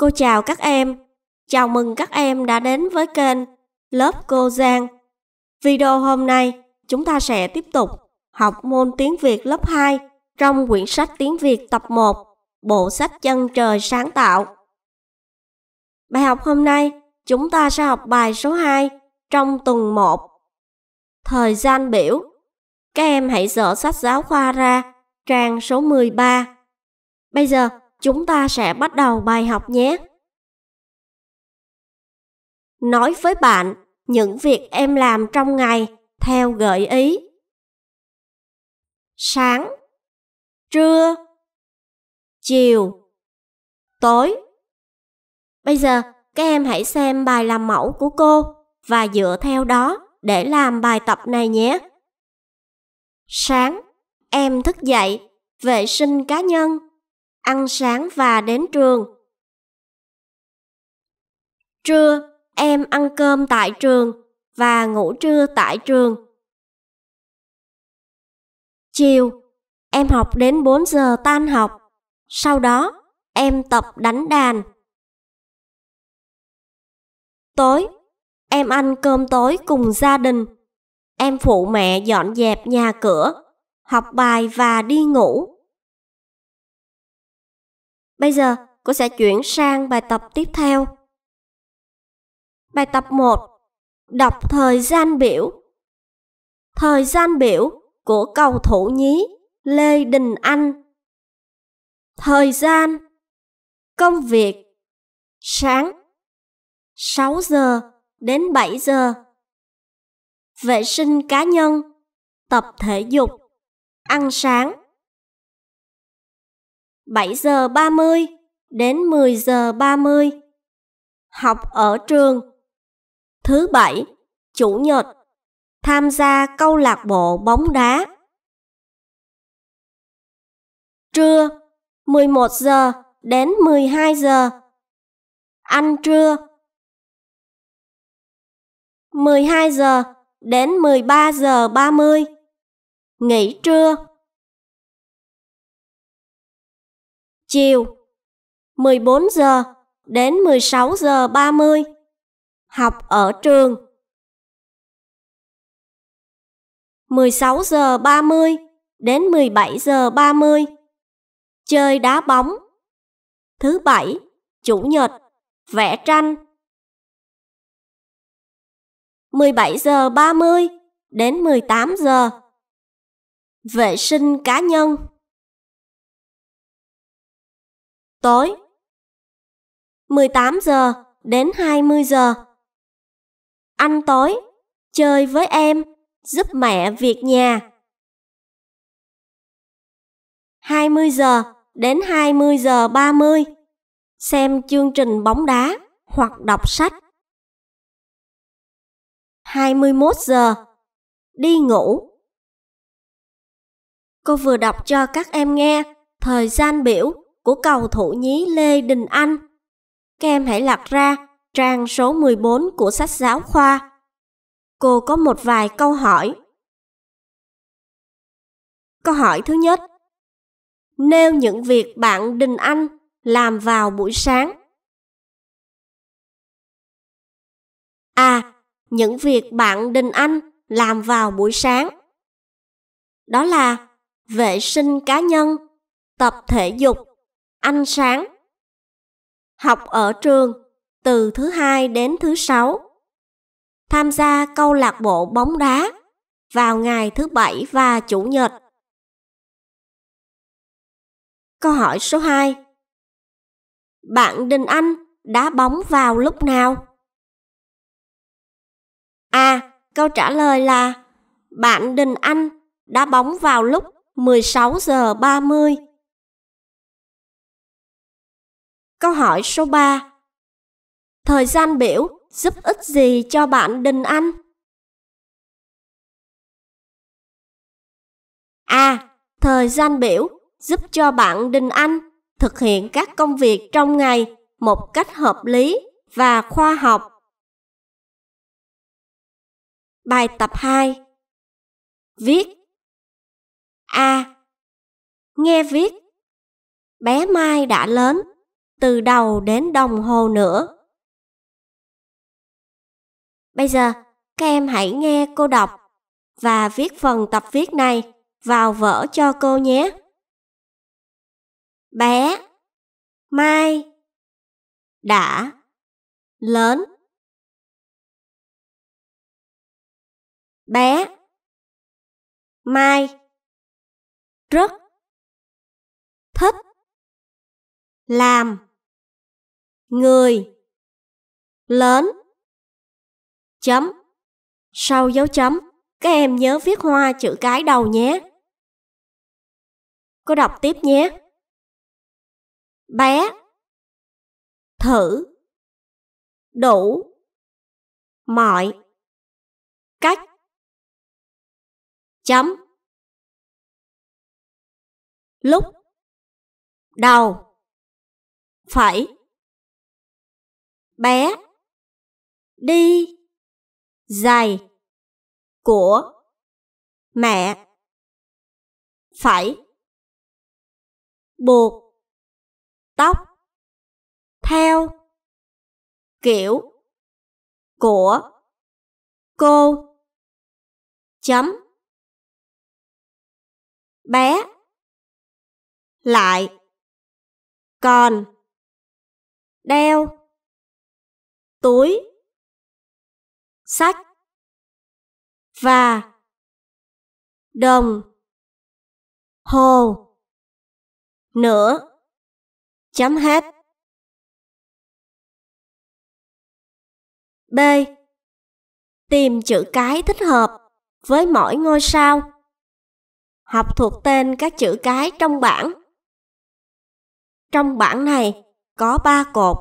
Cô chào các em. Chào mừng các em đã đến với kênh Lớp Cô Giang. Video hôm nay, chúng ta sẽ tiếp tục học môn tiếng Việt lớp 2 trong quyển sách tiếng Việt tập 1, bộ sách Chân trời sáng tạo. Bài học hôm nay, chúng ta sẽ học bài số 2 trong tuần 1. Thời gian biểu. Các em hãy dở sách giáo khoa ra, trang số 13. Bây giờ, chúng ta sẽ bắt đầu bài học nhé. Nói với bạn những việc em làm trong ngày theo gợi ý. Sáng, trưa, chiều, tối. Bây giờ các em hãy xem bài làm mẫu của cô và dựa theo đó để làm bài tập này nhé. Sáng, em thức dậy, vệ sinh cá nhân ăn sáng và đến trường. Trưa, em ăn cơm tại trường và ngủ trưa tại trường. Chiều, em học đến 4 giờ tan học. Sau đó, em tập đánh đàn. Tối, em ăn cơm tối cùng gia đình. Em phụ mẹ dọn dẹp nhà cửa, học bài và đi ngủ. Bây giờ, cô sẽ chuyển sang bài tập tiếp theo. Bài tập 1. Đọc thời gian biểu. Thời gian biểu của cầu thủ nhí Lê Đình Anh. Thời gian Công việc Sáng 6 giờ đến 7 giờ Vệ sinh cá nhân Tập thể dục Ăn sáng 7 giờ 30 đến 10 giờ 30. Học ở trường. Thứ bảy, chủ nhật, tham gia câu lạc bộ bóng đá. Trưa, 11 giờ đến 12 giờ. Ăn trưa. 12 giờ đến 13 giờ 30. Nghỉ trưa. Chiều 14 giờ đến 16 giờ 30. Học ở trường 16 giờ 30 đến 17 giờ 30. Chơi đá bóng. Thứ bảy, chủ nhật, vẽ tranh. 17 giờ 30 đến 18 giờ. Vệ sinh cá nhân tối 18 giờ đến 20 giờ ăn tối chơi với em giúp mẹ việc nhà 20 giờ đến 20 giờ 30 xem chương trình bóng đá hoặc đọc sách 21 giờ đi ngủ Cô vừa đọc cho các em nghe thời gian biểu của cầu thủ nhí Lê Đình Anh. Các em hãy lật ra trang số 14 của sách giáo khoa. Cô có một vài câu hỏi. Câu hỏi thứ nhất. Nêu những việc bạn Đình Anh làm vào buổi sáng. A. À, những việc bạn Đình Anh làm vào buổi sáng. Đó là vệ sinh cá nhân, tập thể dục, Ăn sáng Học ở trường từ thứ hai đến thứ sáu Tham gia câu lạc bộ bóng đá vào ngày thứ bảy và chủ nhật. Câu hỏi số 2 Bạn Đình Anh đá bóng vào lúc nào? A. Câu trả lời là Bạn Đình Anh đá bóng vào lúc 16 giờ 30 Câu hỏi số 3 Thời gian biểu giúp ích gì cho bạn Đình Anh? A. Thời gian biểu giúp cho bạn Đình Anh thực hiện các công việc trong ngày một cách hợp lý và khoa học. Bài tập 2 Viết A. Nghe viết Bé Mai đã lớn, từ đầu đến đồng hồ nữa. Bây giờ, các em hãy nghe cô đọc và viết phần tập viết này vào vở cho cô nhé. Bé Mai Đã Lớn Bé Mai Rất Thích Làm người lớn chấm sau dấu chấm các em nhớ viết hoa chữ cái đầu nhé cô đọc tiếp nhé bé thử đủ mọi cách chấm lúc đầu phải bé đi giày của mẹ phải buộc tóc theo kiểu của cô chấm bé lại còn đeo tối, sách và đồng hồ nữa chấm hết b tìm chữ cái thích hợp với mỗi ngôi sao học thuộc tên các chữ cái trong bảng trong bảng này có ba cột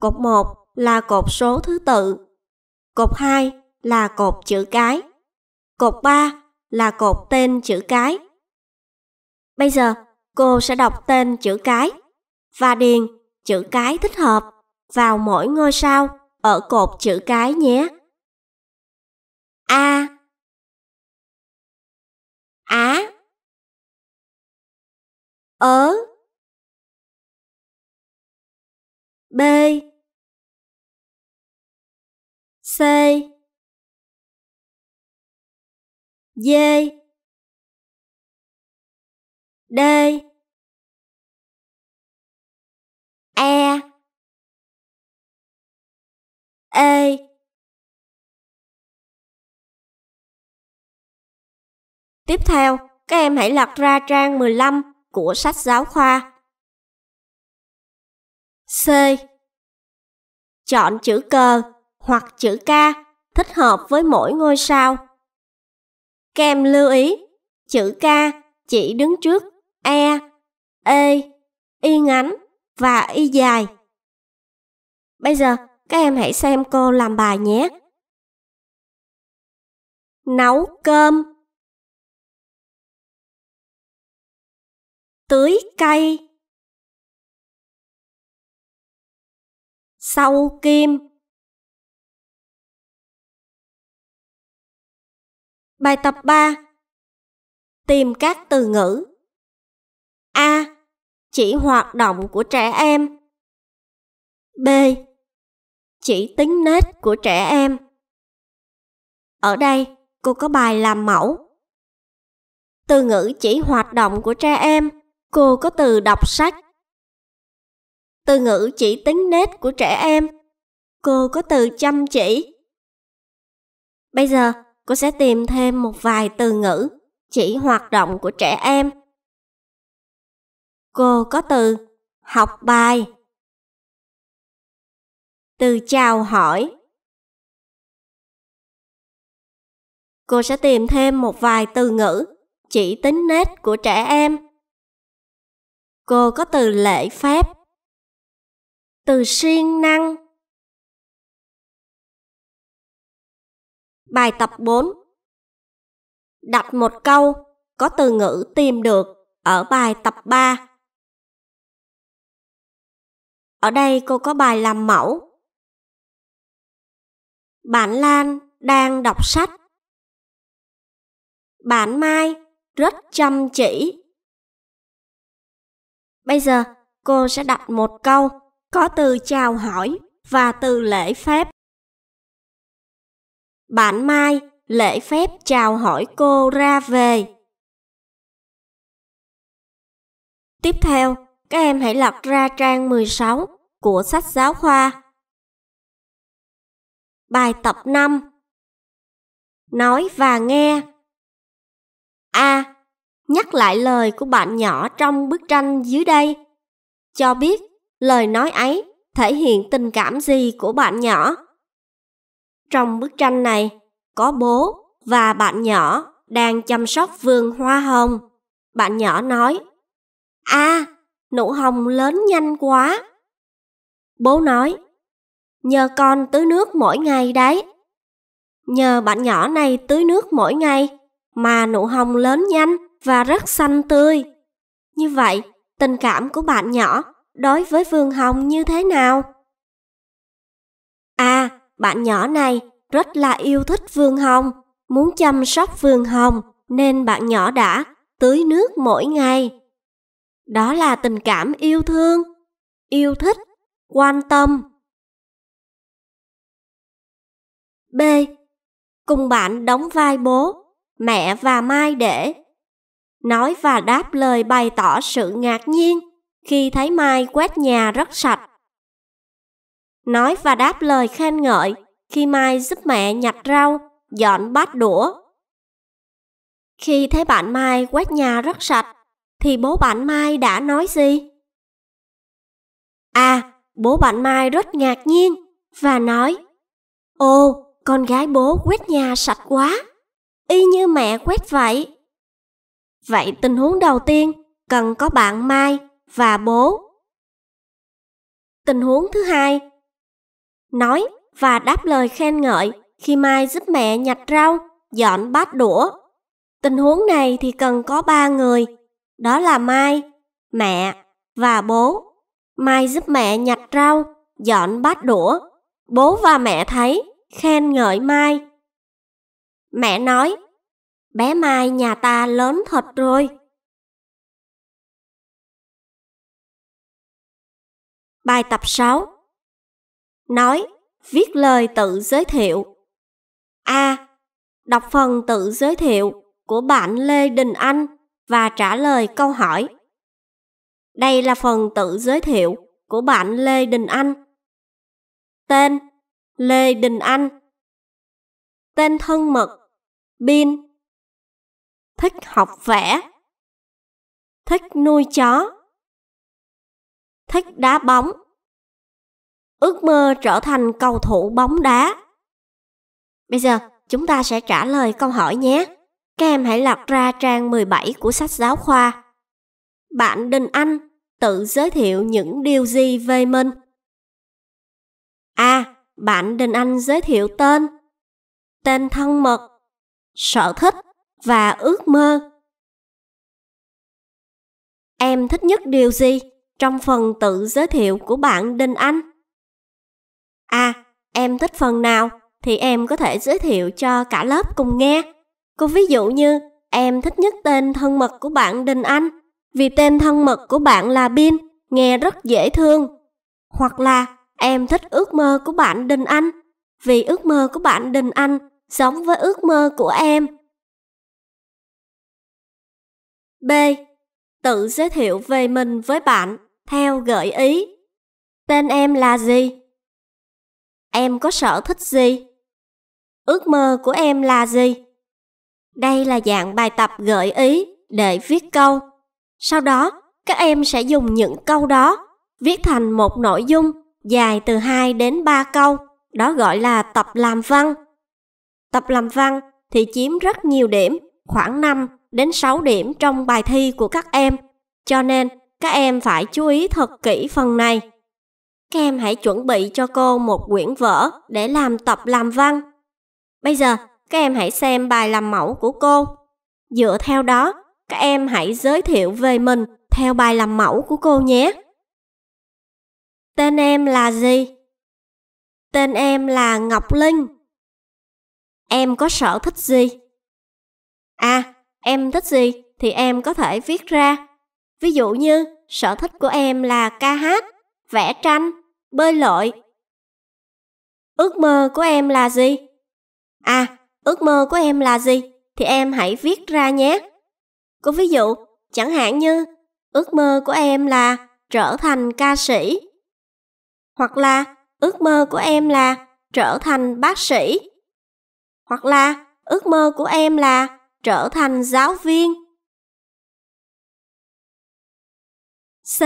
cột một là cột số thứ tự, cột 2 là cột chữ cái, cột 3 là cột tên chữ cái. Bây giờ, cô sẽ đọc tên chữ cái và điền chữ cái thích hợp vào mỗi ngôi sao ở cột chữ cái nhé. A Á Ớ B C D D E E Tiếp theo, các em hãy lật ra trang 15 của sách giáo khoa. C. Chọn chữ cờ hoặc chữ K thích hợp với mỗi ngôi sao. Các em lưu ý, chữ K chỉ đứng trước E, ê, e, Y ngắn và Y dài. Bây giờ, các em hãy xem cô làm bài nhé. Nấu cơm Tưới cây sau kim Bài tập 3 Tìm các từ ngữ A. Chỉ hoạt động của trẻ em B. Chỉ tính nết của trẻ em Ở đây, cô có bài làm mẫu. Từ ngữ chỉ hoạt động của trẻ em, cô có từ đọc sách. Từ ngữ chỉ tính nết của trẻ em, cô có từ chăm chỉ. Bây giờ, cô sẽ tìm thêm một vài từ ngữ chỉ hoạt động của trẻ em. Cô có từ học bài, từ chào hỏi. Cô sẽ tìm thêm một vài từ ngữ chỉ tính nết của trẻ em. Cô có từ lễ phép, từ siêng năng, Bài tập 4 Đặt một câu có từ ngữ tìm được ở bài tập 3. Ở đây cô có bài làm mẫu. Bạn Lan đang đọc sách. Bạn Mai rất chăm chỉ. Bây giờ cô sẽ đặt một câu có từ chào hỏi và từ lễ phép bạn Mai lễ phép chào hỏi cô ra về. Tiếp theo, các em hãy lật ra trang 16 của sách giáo khoa. Bài tập 5 Nói và nghe A. Nhắc lại lời của bạn nhỏ trong bức tranh dưới đây. Cho biết lời nói ấy thể hiện tình cảm gì của bạn nhỏ. Trong bức tranh này có bố và bạn nhỏ đang chăm sóc vườn hoa hồng. Bạn nhỏ nói: "A, à, nụ hồng lớn nhanh quá." Bố nói: "Nhờ con tưới nước mỗi ngày đấy." Nhờ bạn nhỏ này tưới nước mỗi ngày mà nụ hồng lớn nhanh và rất xanh tươi. Như vậy, tình cảm của bạn nhỏ đối với vườn hồng như thế nào? À, bạn nhỏ này rất là yêu thích vườn hồng, muốn chăm sóc vườn hồng nên bạn nhỏ đã tưới nước mỗi ngày. Đó là tình cảm yêu thương, yêu thích, quan tâm. B. Cùng bạn đóng vai bố, mẹ và Mai để nói và đáp lời bày tỏ sự ngạc nhiên khi thấy Mai quét nhà rất sạch nói và đáp lời khen ngợi khi Mai giúp mẹ nhặt rau, dọn bát đũa. Khi thấy bạn Mai quét nhà rất sạch, thì bố bạn Mai đã nói gì? À, bố bạn Mai rất ngạc nhiên và nói Ô, con gái bố quét nhà sạch quá, y như mẹ quét vậy. Vậy tình huống đầu tiên cần có bạn Mai và bố. Tình huống thứ hai nói và đáp lời khen ngợi khi Mai giúp mẹ nhặt rau, dọn bát đũa. Tình huống này thì cần có ba người, đó là Mai, mẹ và bố. Mai giúp mẹ nhặt rau, dọn bát đũa. Bố và mẹ thấy, khen ngợi Mai. Mẹ nói, bé Mai nhà ta lớn thật rồi. Bài tập 6 nói, viết lời tự giới thiệu. A. Đọc phần tự giới thiệu của bạn Lê Đình Anh và trả lời câu hỏi. Đây là phần tự giới thiệu của bạn Lê Đình Anh. Tên Lê Đình Anh Tên thân mật Bin Thích học vẽ Thích nuôi chó Thích đá bóng ước mơ trở thành cầu thủ bóng đá. Bây giờ, chúng ta sẽ trả lời câu hỏi nhé. Các em hãy lật ra trang 17 của sách giáo khoa. Bạn Đình Anh tự giới thiệu những điều gì về mình? A. Bạn Đình Anh giới thiệu tên, tên thân mật, sở thích và ước mơ. Em thích nhất điều gì trong phần tự giới thiệu của bạn Đình Anh? À, em thích phần nào thì em có thể giới thiệu cho cả lớp cùng nghe. Cô ví dụ như em thích nhất tên thân mật của bạn Đình Anh vì tên thân mật của bạn là Bin, nghe rất dễ thương. Hoặc là em thích ước mơ của bạn Đình Anh vì ước mơ của bạn Đình Anh giống với ước mơ của em. B. Tự giới thiệu về mình với bạn theo gợi ý. Tên em là gì? em có sở thích gì? Ước mơ của em là gì? Đây là dạng bài tập gợi ý để viết câu. Sau đó, các em sẽ dùng những câu đó viết thành một nội dung dài từ 2 đến 3 câu, đó gọi là tập làm văn. Tập làm văn thì chiếm rất nhiều điểm, khoảng 5 đến 6 điểm trong bài thi của các em, cho nên các em phải chú ý thật kỹ phần này các em hãy chuẩn bị cho cô một quyển vở để làm tập làm văn. Bây giờ, các em hãy xem bài làm mẫu của cô. Dựa theo đó, các em hãy giới thiệu về mình theo bài làm mẫu của cô nhé. Tên em là gì? Tên em là Ngọc Linh. Em có sở thích gì? À, em thích gì thì em có thể viết ra. Ví dụ như sở thích của em là ca hát, vẽ tranh, bơi lội. Ước mơ của em là gì? À, ước mơ của em là gì thì em hãy viết ra nhé. Có ví dụ, chẳng hạn như ước mơ của em là trở thành ca sĩ hoặc là ước mơ của em là trở thành bác sĩ hoặc là ước mơ của em là trở thành giáo viên. C.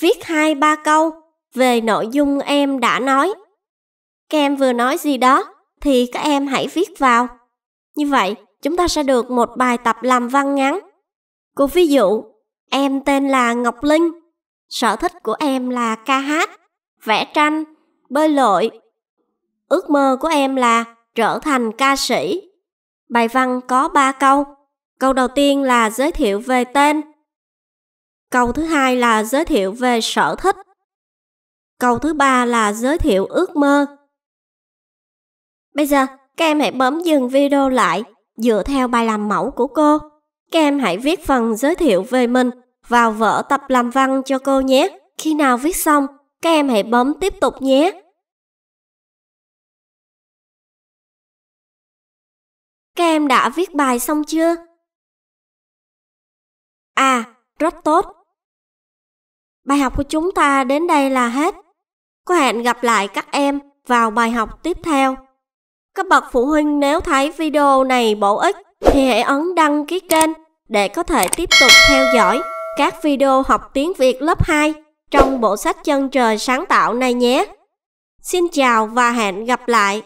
Viết hai ba câu về nội dung em đã nói. Các em vừa nói gì đó thì các em hãy viết vào. Như vậy, chúng ta sẽ được một bài tập làm văn ngắn. Cô ví dụ, em tên là Ngọc Linh, sở thích của em là ca hát, vẽ tranh, bơi lội. Ước mơ của em là trở thành ca sĩ. Bài văn có 3 câu. Câu đầu tiên là giới thiệu về tên. Câu thứ hai là giới thiệu về sở thích. Câu thứ ba là giới thiệu ước mơ. Bây giờ, các em hãy bấm dừng video lại dựa theo bài làm mẫu của cô. Các em hãy viết phần giới thiệu về mình vào vở tập làm văn cho cô nhé. Khi nào viết xong, các em hãy bấm tiếp tục nhé. Các em đã viết bài xong chưa? À, rất tốt. Bài học của chúng ta đến đây là hết. Có hẹn gặp lại các em vào bài học tiếp theo. Các bậc phụ huynh nếu thấy video này bổ ích thì hãy ấn đăng ký kênh để có thể tiếp tục theo dõi các video học tiếng Việt lớp 2 trong bộ sách Chân trời sáng tạo này nhé. Xin chào và hẹn gặp lại!